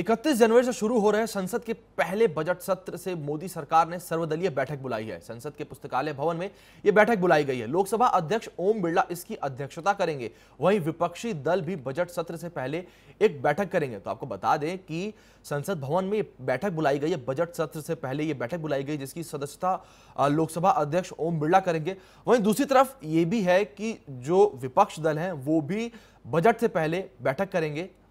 इकतीस जनवरी से शुरू हो रहे संसद के पहले बजट सत्र से मोदी सरकार ने सर्वदलीय बैठक बुलाई है संसद के पुस्तकालय भवन में यह बैठक बुलाई गई है लोकसभा अध्यक्ष ओम बिरला इसकी अध्यक्षता करेंगे वहीं विपक्षी दल भी बजट सत्र से पहले एक बैठक करेंगे तो आपको बता दें कि संसद भवन में बैठक बुलाई गई है बजट सत्र से पहले यह बैठक बुलाई गई जिसकी सदस्यता लोकसभा अध्यक्ष ओम बिरला करेंगे वहीं दूसरी तरफ ये भी है कि जो विपक्ष दल है वो भी बजट से पहले बैठक करेंगे